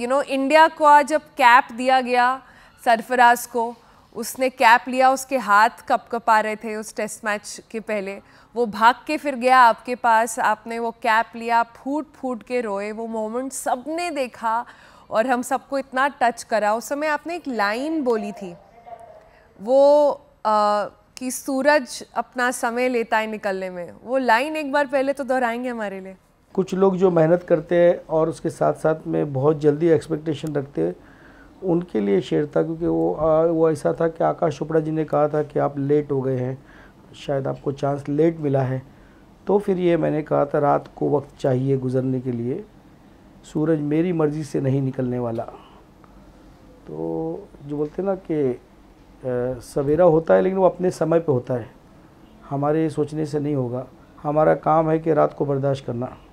you know India का जब cap दिया गया सरफराज को उसने कैप लिया उसके हाथ कप आ रहे थे उस टेस्ट मैच के पहले वो भाग के फिर गया आपके पास आपने वो कैप लिया फूट फूट के रोए वो मोमेंट सबने देखा और हम सबको इतना टच करा उस समय आपने एक लाइन बोली थी वो आ, कि सूरज अपना समय लेता है निकलने में वो लाइन एक बार पहले तो दोहराएंगे हमारे लिए कुछ लोग जो मेहनत करते हैं और उसके साथ साथ में बहुत जल्दी एक्सपेक्टेशन रखते हैं उनके लिए शेर था क्योंकि वो आ, वो ऐसा था कि आकाश चोपड़ा जी ने कहा था कि आप लेट हो गए हैं शायद आपको चांस लेट मिला है तो फिर ये मैंने कहा था रात को वक्त चाहिए गुजरने के लिए सूरज मेरी मर्ज़ी से नहीं निकलने वाला तो जो बोलते ना कि सवेरा होता है लेकिन वो अपने समय पे होता है हमारे सोचने से नहीं होगा हमारा काम है कि रात को बर्दाश्त करना